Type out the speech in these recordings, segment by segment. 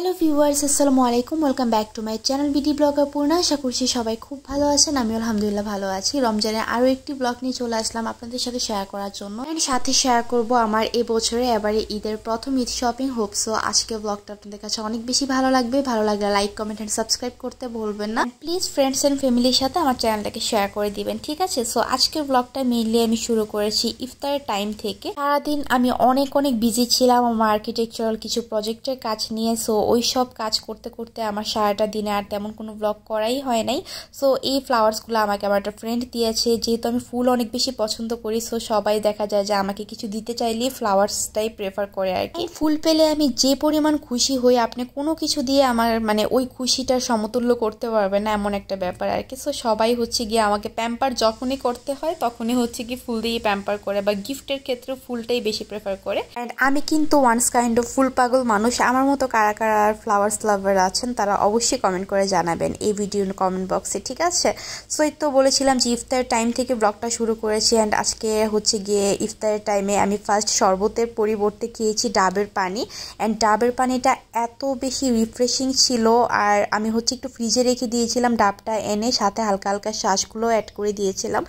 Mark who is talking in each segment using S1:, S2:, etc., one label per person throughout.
S1: hello viewers আসসালামু আলাইকুম welcome back to my channel BD blogger Purna আশা করছি সবাই খুব ভালো আছেন আমি আলহামদুলিল্লাহ ভালো আছি রমজানের আরও একটি ব্লগ নিয়ে চলে আসলাম আপনাদের সাথে শেয়ার করার জন্য অ্যান্ড সাথে শেয়ার করব আমার এ বছরে এবারে ঈদের প্রথম ঈদ শপিং হোপসো আজকে ব্লগটা আপনাদের কাছে অনেক বেশি ভালো লাগবে ভালো লাগলে লাইক কমেন্ট অ্যান্ড সাবস্ক্রাইব করতে ভুলবেন না প্লিজ ফ্রেন্ডস অ্যান্ড ফ্যামিলির সাথে আমার চ্যানেলটাকে শেয়ার করে দিবেন ঠিক আছে সো আজকের ব্লগটা মেনলি আমি শুরু করেছি ইফতারের টাইম থেকে সারাদিন আমি অনেক অনেক বিজি ছিলাম আমার আর্কিটেকচারাল কিছু প্রজেক্টের কাজ নিয়ে সো ওই সব কাজ করতে করতে আমার সারাটা দিনে আর তেমন কোনো ব্লগ করাই হয় নাই সো এই ফ্লাওয়ার্সগুলো আমাকে আমার একটা ফ্রেন্ড দিয়েছে যেহেতু আমি ফুল অনেক বেশি পছন্দ করি সো সবাই দেখা যায় যে আমাকে কিছু দিতে চাইলে ফ্লাওয়ার্সটাই প্রেফার করে আর কি ফুল পেলে আমি যে পরিমাণ খুশি হই আপনি কোনো কিছু দিয়ে আমার মানে ওই খুশিটার সমতুল্য করতে পারবে না এমন একটা ব্যাপার আর কি সো সবাই হচ্ছে গিয়ে আমাকে প্যাম্পার যখনই করতে হয় তখনই হচ্ছে কি ফুল দিয়ে প্যাম্পার করে বা গিফটের ক্ষেত্রে ফুলটাই বেশি প্রেফার করে অ্যান্ড আমি কিন্তু ওয়ান্স কাইন্ড অফ ফুল পাগল মানুষ আমার মতো কারা কারা যারা ফ্লাওয়ার্স লাভার আছেন তারা অবশ্যই কমেন্ট করে জানাবেন এই ভিডিওর কমেন্ট বক্সে ঠিক আছে সো এই তো বলেছিলাম যে ইফতারের টাইম থেকে ব্লগটা শুরু করেছি অ্যান্ড আজকে হচ্ছে গিয়ে ইফতারের টাইমে আমি ফার্স্ট শরবতের পরিবর্তে খেয়েছি ডাবের পানি অ্যান্ড ডাবের পানিটা এত বেশি রিফ্রেশিং ছিল আর আমি হচ্ছে একটু ফ্রিজে রেখে দিয়েছিলাম ডাবটা এনে সাথে হালকা হালকা শ্বাসগুলো অ্যাড করে দিয়েছিলাম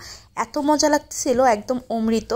S1: এত মজা লাগতেছিল একদম অমৃত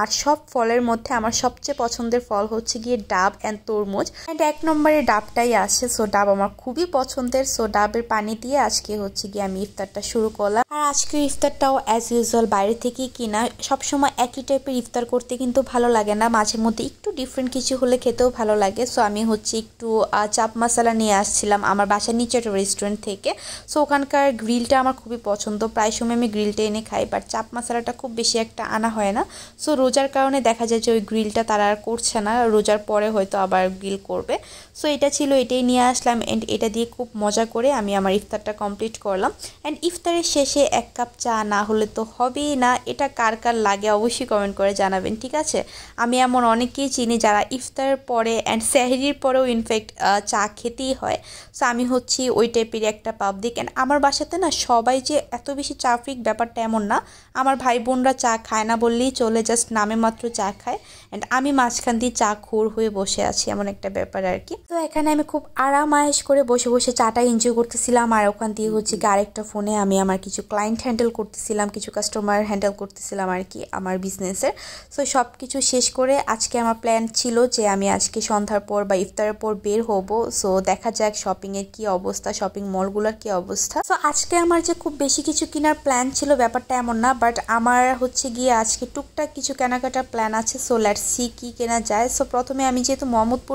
S1: আর সব ফলের মধ্যে আমার সবচেয়ে পছন্দের ফল হচ্ছে গিয়ে ডাব অ্যান্ড তরমুজ অ্যান্ড এক নম্বরে ডাবটাই আসে সো ডাব আমার খুবই পছন্দের সো ডাবের পানি দিয়ে আজকে হচ্ছে গিয়ে আমি ইফতারটা শুরু করলাম আর আজকের ইফতারটাও অ্যাজ ইউজুয়াল বাইরে থেকেই কিনা সবসময় একই টাইপের ইফতার করতে কিন্তু ভালো লাগে না মাঝে মধ্যে একটু ডিফারেন্ট কিছু হলে খেতেও ভালো লাগে সো আমি হচ্ছে একটু চাপ মশলা নিয়ে আসছিলাম আমার বাসার নিচের রেস্টুরেন্ট থেকে সো ওখানকার গ্রিলটা আমার খুবই পছন্দ প্রায় সময় আমি গ্রিলটা এনে খাই বাট চাপ চাপ মশলাটা খুব বেশি একটা আনা হয় না সো রোজার কারণে দেখা যায় যে ওই গ্রিলটা তারা আর করছে না রোজার পরে হয়তো আবার গ্রিল করবে সো এটা ছিল এটাই নিয়ে আসলাম অ্যান্ড এটা দিয়ে খুব মজা করে আমি আমার ইফতারটা কমপ্লিট করলাম অ্যান্ড ইফতারের শেষে এক কাপ চা না হলে তো হবেই না এটা কার কার লাগে অবশ্যই কমেন্ট করে জানাবেন ঠিক আছে আমি এমন অনেকেই চিনি যারা ইফতার পরে অ্যান্ড স্যাহরির পরেও ইনফ্যাক্ট চা খেতেই হয় সো আমি হচ্ছি ওই টাইপের একটা পাবলিক অ্যান্ড আমার বাসাতে না সবাই যে এত বেশি ট্রাফিক ব্যাপারটা এমন না আমার ভাই বোনরা চা খায় না বললেই চলে জাস্ট নামে মাত্র চা খায় অ্যান্ড আমি মাঝখান দিয়ে চা খোর হয়ে বসে আছি এমন একটা ব্যাপার আর কি তো এখানে আমি খুব আরাম আয়েস করে বসে বসে চাটা এনজয় করতেছিলাম আর ওখান দিয়ে হচ্ছে আরেকটা ফোনে আমি আমার কিছু ক্লায়েন্ট হ্যান্ডেল করতেছিলাম কিছু কাস্টমার হ্যান্ডেল করতেছিলাম আর কি আমার বিজনেসের সো সব কিছু শেষ করে আজকে আমার প্ল্যান ছিল যে আমি আজকে সন্ধ্যার পর বা ইফতারের পর বের হব সো দেখা যাক শপিংয়ের কি অবস্থা শপিং মলগুলোর কি অবস্থা সো আজকে আমার যে খুব বেশি কিছু কেনার প্ল্যান ছিল ব্যাপারটা এমন না বাট বাট আমার হচ্ছে গিয়ে আজকে টুকটাক কিছু কেনাকাটার প্ল্যান আছে সো লেট সি কী কেনা যায় সো প্রথমে আমি যেহেতু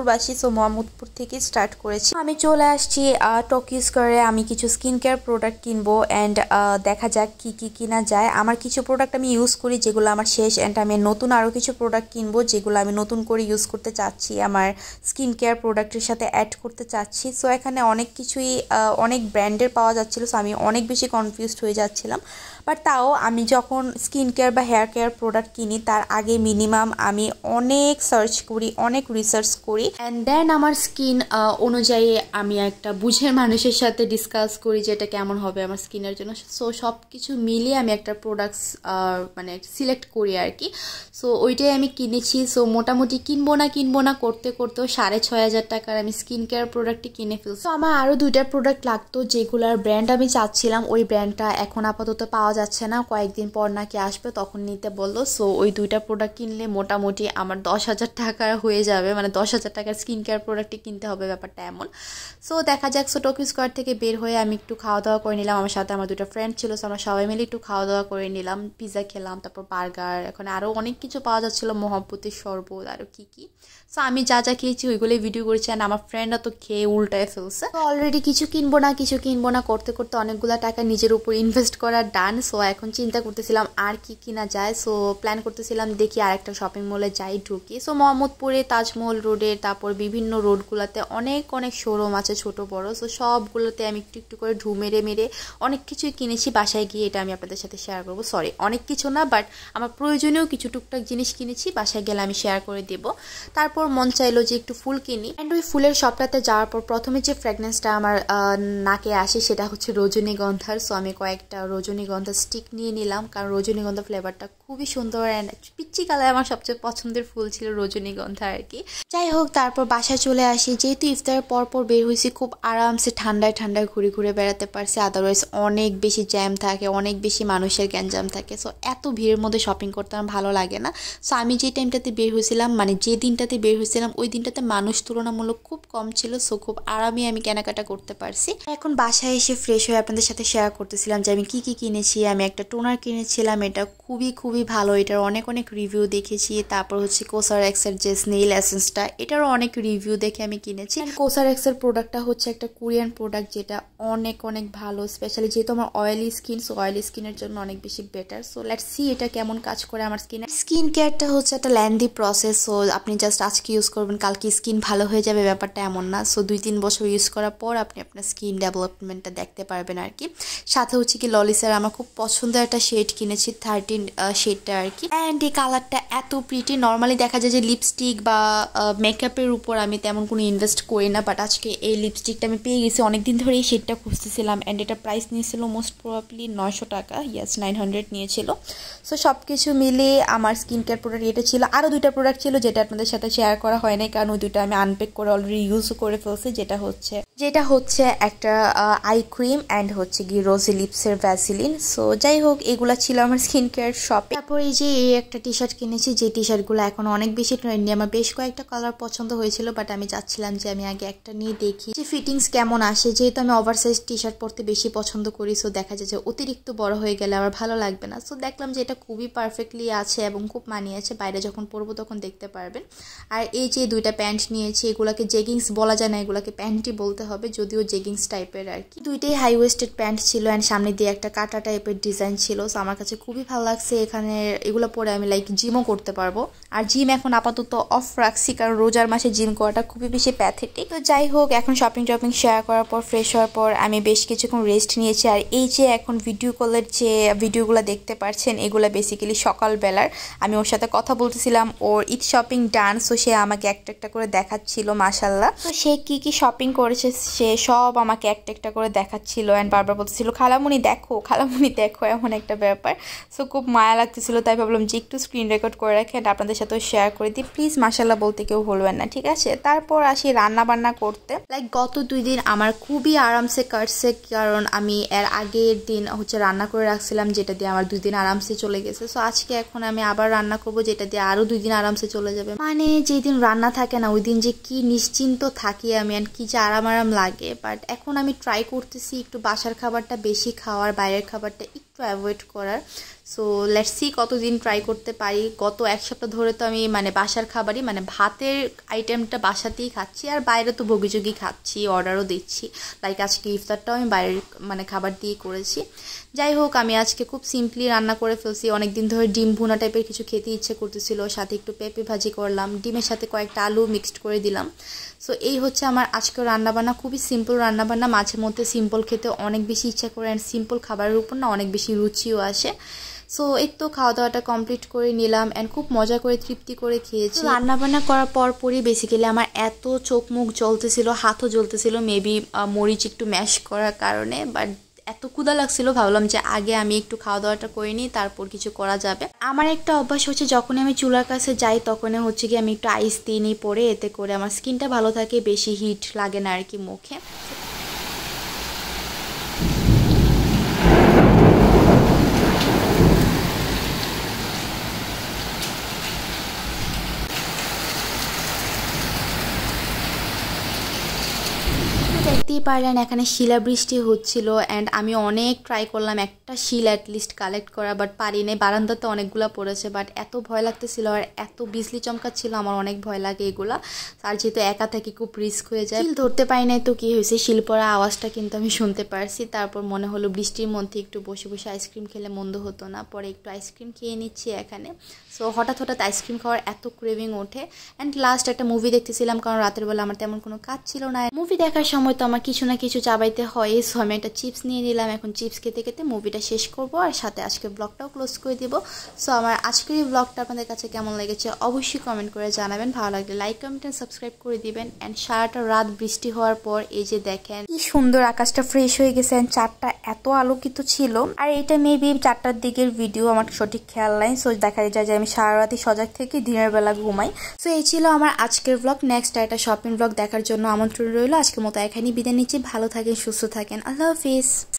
S1: বাসি সো মোহাম্মদপুর থেকে স্টার্ট করেছি আমি চলে আসছি ইউজ স্কোয়ারে আমি কিছু স্কিন কেয়ার প্রোডাক্ট কিনবো অ্যান্ড দেখা যাক কি কি কেনা যায় আমার কিছু প্রোডাক্ট আমি ইউজ করি যেগুলো আমার শেষ অ্যান্ড আমি নতুন আরও কিছু প্রোডাক্ট কিনবো যেগুলো আমি নতুন করে ইউজ করতে চাচ্ছি আমার স্কিন কেয়ার প্রোডাক্টের সাথে অ্যাড করতে চাচ্ছি সো এখানে অনেক কিছুই অনেক ব্র্যান্ডের পাওয়া যাচ্ছিলো সো আমি অনেক বেশি কনফিউজড হয়ে যাচ্ছিলাম বাট তাও আমি যখন যখন স্কিন কেয়ার বা হেয়ার কেয়ার প্রোডাক্ট কিনি তার আগে মিনিমাম আমি অনেক সার্চ করি অনেক রিসার্চ করি অ্যান্ড দেন আমার স্কিন অনুযায়ী আমি একটা বুঝের মানুষের সাথে ডিসকাস করি যে এটা কেমন হবে আমার স্কিনের জন্য সো সব কিছু মিলিয়ে আমি একটা প্রোডাক্টস মানে সিলেক্ট করি আর কি সো ওইটাই আমি কিনেছি সো মোটামুটি কিনবো না কিনবো না করতে করতেও সাড়ে ছয় হাজার টাকার আমি স্কিন কেয়ার প্রোডাক্টটি কিনে ফেলছি আমার আরও দুইটা প্রোডাক্ট লাগতো যেগুলোর ব্র্যান্ড আমি চাচ্ছিলাম ওই ব্র্যান্ডটা এখন আপাতত পাওয়া যাচ্ছে না কয়েকদিন দিন পর নাকি আসবে তখন নিতে বললো সো ওই দুইটা প্রোডাক্ট কিনলে মোটামুটি আমার দশ হাজার টাকা হয়ে যাবে মানে দশ হাজার টাকার স্কিন কেয়ার প্রোডাক্টই কিনতে হবে ব্যাপারটা এমন সো দেখা যাক সো টোকিও স্কোয়ার থেকে বের হয়ে আমি একটু খাওয়া দাওয়া করে নিলাম আমার সাথে আমার দুটো ফ্রেন্ড ছিল সো আমরা সবাই মিলে একটু খাওয়া দাওয়া করে নিলাম পিৎজা খেলাম তারপর বার্গার এখন আরও অনেক কিছু পাওয়া যাচ্ছিল মহাব্বতের শরবত আরও কী কী সো আমি যা যা খেয়েছি ওইগুলোই ভিডিও করেছি আর আমার ফ্রেন্ডরা তো খেয়ে উল্টায় ফেলছে তো অলরেডি কিছু কিনবো না কিছু কিনবো না করতে করতে অনেকগুলো টাকা নিজের উপর ইনভেস্ট করা ডান সো এখন চিন্তা করতেছিলাম আর কি কিনা যায় সো প্ল্যান করতেছিলাম দেখি আর একটা শপিং মলে যাই ঢুকি সো মোহাম্মদপুরে তাজমহল রোডে তারপর বিভিন্ন রোডগুলোতে অনেক অনেক শোরুম আছে ছোট বড় সো সবগুলোতে আমি একটু একটু করে ঢু মেরে মেরে অনেক কিছুই কিনেছি বাসায় গিয়ে এটা আমি আপনাদের সাথে শেয়ার করবো সরি অনেক কিছু না বাট আমার প্রয়োজনীয় কিছু টুকটাক জিনিস কিনেছি বাসায় গেলে আমি শেয়ার করে দেব তারপর মন চাইলো যে একটু ফুল কিনি অ্যান্ড ওই ফুলের শপটাতে যাওয়ার পর প্রথমে যে ফ্র্যাগনেন্সটা আমার নাকে আসে সেটা হচ্ছে রজনীগন্ধার সো আমি কয়েকটা রজনীগন্ধার স্টিক নিয়ে নিলাম নিলাম কারণ রজনীগন্ধা ফ্লেভারটা খুবই সুন্দর অ্যান্ড পিচ্চি কালার আমার সবচেয়ে পছন্দের ফুল ছিল রজনীগন্ধা আর কি যাই হোক তারপর বাসায় চলে আসি যেহেতু ইফতারের পরপর বের হয়েছি খুব আরামসে ঠান্ডায় ঠান্ডায় ঘুরে ঘুরে বেড়াতে পারছি আদারওয়াইজ অনেক বেশি জ্যাম থাকে অনেক বেশি মানুষের গ্যাঞ্জাম থাকে সো এত ভিড়ের মধ্যে শপিং করতে আমার ভালো লাগে না সো আমি যে টাইমটাতে বের হয়েছিলাম মানে যে দিনটাতে বের হয়েছিলাম ওই দিনটাতে মানুষ তুলনামূলক খুব কম ছিল সো খুব আরামে আমি কেনাকাটা করতে পারছি এখন বাসায় এসে ফ্রেশ হয়ে আপনাদের সাথে শেয়ার করতেছিলাম যে আমি কি কি কিনেছি আমি একটা টোনার কিনে কিনেছিলাম এটা খুবই খুবই ভালো এটার অনেক অনেক রিভিউ দেখেছি তারপর হচ্ছে কোসার এক্সের যে স্নেল এসেন্সটা এটারও অনেক রিভিউ দেখে আমি কিনেছি কোসার এক্সের প্রোডাক্টটা হচ্ছে একটা কোরিয়ান প্রোডাক্ট যেটা অনেক অনেক ভালো স্পেশালি যেহেতু আমার অয়েলি স্কিন সো অয়েলি স্কিনের জন্য অনেক বেশি বেটার সো লেট সি এটা কেমন কাজ করে আমার স্কিনে স্কিন কেয়ারটা হচ্ছে একটা ল্যান্দি প্রসেস সো আপনি জাস্ট আজকে ইউজ করবেন কালকে স্কিন ভালো হয়ে যাবে ব্যাপারটা এমন না সো দুই তিন বছর ইউজ করার পর আপনি আপনার স্কিন ডেভেলপমেন্টটা দেখতে পারবেন আর কি সাথে হচ্ছে কি ললিসার আমার খুব পছন্দের একটা শেড শেড কিনেছি থার্টিন শেডটা আর কি অ্যান্ড এই কালারটা এত প্রিটি নর্মালি দেখা যায় যে লিপস্টিক বা মেকআপের উপর আমি তেমন কোনো ইনভেস্ট করি না বাট আজকে এই লিপস্টিকটা আমি পেয়ে গেছি অনেকদিন ধরে এই শেডটা খুঁজতেছিলাম অ্যান্ড এটা প্রাইস নিয়েছিল মোস্ট প্রবাবলি নয়শো টাকা ইয়াস নাইন হান্ড্রেড নিয়েছিল সো সব কিছু মিলে আমার স্কিন কেয়ার প্রোডাক্ট এটা ছিল আরও দুইটা প্রোডাক্ট ছিল যেটা আপনাদের সাথে শেয়ার করা হয় নাই কারণ ওই দুটো আমি আনপ্যাক করে অলরেডি ইউজ করে ফেলছি যেটা হচ্ছে যেটা হচ্ছে একটা আই ক্রিম অ্যান্ড হচ্ছে গিয়ে রোজি লিপসের ভ্যাসিলিন সো যাই হোক এগুলো এগুলো ছিল আমার স্কিন কেয়ার শপে তারপর এই যে এই একটা টি শার্ট কিনেছি যে টি শার্টগুলো এখন অনেক বেশি ট্রেন্ডি আমার বেশ কয়েকটা কালার পছন্দ হয়েছিল বাট আমি চাচ্ছিলাম যে আমি আগে একটা নিয়ে দেখি যে ফিটিংস কেমন আসে যেহেতু আমি ওভার সাইজ টি শার্ট পরতে বেশি পছন্দ করি সো দেখা যায় যে অতিরিক্ত বড় হয়ে গেলে আমার ভালো লাগবে না সো দেখলাম যে এটা খুবই পারফেক্টলি আছে এবং খুব মানিয়ে আছে বাইরে যখন পরবো তখন দেখতে পারবেন আর এই যে দুইটা প্যান্ট নিয়েছি এগুলাকে জেগিংস বলা যায় না এগুলাকে প্যান্টই বলতে হবে যদিও জেগিংস টাইপের আর কি দুইটাই হাই ওয়েস্টেড প্যান্ট ছিল অ্যান্ড সামনে দিয়ে একটা কাটা টাইপের ডিজাইন ছিল সো আমার কাছে খুবই ভালো লাগছে এখানে এগুলো পরে আমি লাইক জিমও করতে পারবো আর জিম এখন আপাতত অফ রাখছি কারণ রোজার মাসে জিম করাটা খুবই বেশি প্যাথেটিক তো যাই হোক এখন শপিং টপিং শেয়ার করার পর ফ্রেশ হওয়ার পর আমি বেশ কিছুক্ষণ রেস্ট নিয়েছি আর এই যে এখন ভিডিও কলের যে ভিডিওগুলো দেখতে পাচ্ছেন এগুলো বেসিক্যালি সকালবেলার আমি ওর সাথে কথা বলতেছিলাম ওর ইট শপিং ডান্স ও সে আমাকে একটা একটা করে দেখাচ্ছিল মাসাল্লাহ তো সে কি কি শপিং করেছে সে সব আমাকে একটা একটা করে দেখাচ্ছিল অ্যান্ড বারবার বলতেছিল খালামুনি দেখো খালামুনি দেখো এমন একটা ব্যাপার সো খুব মায়া লাগতেছিল তাই ভাবলাম যে একটু স্ক্রিন রেকর্ড করে রাখি এটা আপনাদের সাথেও শেয়ার করে দিই প্লিজ মাসাল্লাহ বলতে কেউ ভুলবেন না ঠিক আছে তারপর আসি রান্না বান্না করতে লাইক গত দুই দিন আমার খুবই আরামসে কাটছে কারণ আমি এর আগের দিন হচ্ছে রান্না করে রাখছিলাম যেটা দিয়ে আমার দুই দিন আরামসে চলে গেছে সো আজকে এখন আমি আবার রান্না করব যেটা দিয়ে আরও দুই দিন আরামসে চলে যাবে মানে দিন রান্না থাকে না ওই দিন যে কি নিশ্চিন্ত থাকি আমি আর কি যে আরাম আরাম লাগে বাট এখন আমি ট্রাই করতেছি একটু বাসার খাবারটা বেশি খাওয়ার বাইরের খাবারটা একটু অ্যাভয়েড করার সো লেটসি কতদিন ট্রাই করতে পারি গত এক সপ্তাহ ধরে তো আমি মানে বাসার খাবারই মানে ভাতের আইটেমটা বাসাতেই খাচ্ছি আর বাইরে তো ভোগিযোগি খাচ্ছি অর্ডারও দিচ্ছি লাইক আজকে ইফতারটাও আমি বাইরের মানে খাবার দিয়ে করেছি যাই হোক আমি আজকে খুব সিম্পলি রান্না করে ফেলছি অনেক দিন ধরে ডিম ভুনা টাইপের কিছু খেতে ইচ্ছে করতেছিল সাথে একটু পেঁপে ভাজি করলাম ডিমের সাথে কয়েকটা আলু মিক্সড করে দিলাম সো এই হচ্ছে আমার আজকে রান্নাবান্না খুবই সিম্পল রান্নাবান্না মাঝে মধ্যে সিম্পল খেতে অনেক বেশি ইচ্ছা করে অ্যান্ড সিম্পল খাবারের উপর না অনেক বেশি রুচিও আসে সো এই তো খাওয়া দাওয়াটা কমপ্লিট করে নিলাম অ্যান্ড খুব মজা করে তৃপ্তি করে খেয়েছি রান্নাবান্না করার পর পরই বেসিক্যালি আমার এত চোখ মুখ জ্বলতেছিল হাতও জ্বলতেছিল মেবি মরিচ একটু ম্যাশ করার কারণে বাট এত কুদা লাগছিল ভাবলাম যে আগে আমি একটু খাওয়া দাওয়াটা করে নিই তারপর কিছু করা যাবে আমার একটা অভ্যাস হচ্ছে যখন আমি চুলার কাছে যাই তখনই হচ্ছে কি আমি একটু আইস দিয়ে নিই পরে এতে করে আমার স্কিনটা ভালো থাকে বেশি হিট লাগে না আর কি মুখে পারলেন এখানে শিলাবৃষ্টি হচ্ছিল অ্যান্ড আমি অনেক ট্রাই করলাম এক একটা শিল অ্যাটলিস্ট কালেক্ট করা বাট পারি নাই বারান্দাতে অনেকগুলো পড়েছে বাট এত ভয় লাগতেছিল আর এত বিজলি চমকাচ্ছিল আমার অনেক ভয় লাগে এগুলা আর যেহেতু একা থেকে খুব রিস্ক হয়ে যায় শিল ধরতে পারি নাই তো কি হয়েছে শিল পড়া আওয়াজটা কিন্তু আমি শুনতে পারছি তারপর মনে হলো বৃষ্টির মধ্যে একটু বসে বসে আইসক্রিম খেলে মন্দ হতো না পরে একটু আইসক্রিম খেয়ে নিচ্ছি এখানে সো হঠাৎ হঠাৎ আইসক্রিম খাওয়ার এত ক্রেভিং ওঠে অ্যান্ড লাস্ট একটা মুভি দেখতেছিলাম কারণ রাতের বেলা আমার তেমন কোনো কাজ ছিল না মুভি দেখার সময় তো আমার কিছু না কিছু চাবাইতে হয় সো আমি একটা চিপস নিয়ে নিলাম এখন চিপস খেতে খেতে মুভিটা শেষ করব আর সাথে আজকে ব্লগটাও ক্লোজ করে দিব সো আমার আজকের এই ব্লগটা আপনাদের কাছে কেমন লেগেছে অবশ্যই কমেন্ট করে জানাবেন ভালো লাগলে লাইক কমেন্ট অ্যান্ড সাবস্ক্রাইব করে দিবেন অ্যান্ড সারাটা রাত বৃষ্টি হওয়ার পর এই যে দেখেন কি সুন্দর আকাশটা ফ্রেশ হয়ে গেছে অ্যান্ড চারটা এত আলোকিত ছিল আর এটা মেবি চারটার দিকের ভিডিও আমার সঠিক খেয়াল নাই সো দেখা যায় যে আমি সারা রাতে সজাগ থেকে দিনের বেলা ঘুমাই সো এই ছিল আমার আজকের ব্লগ নেক্সট একটা শপিং ব্লগ দেখার জন্য আমন্ত্রণ রইল আজকের মতো এখানেই বিদায় নিচ্ছি ভালো থাকেন সুস্থ থাকেন আল্লাহ হাফিজ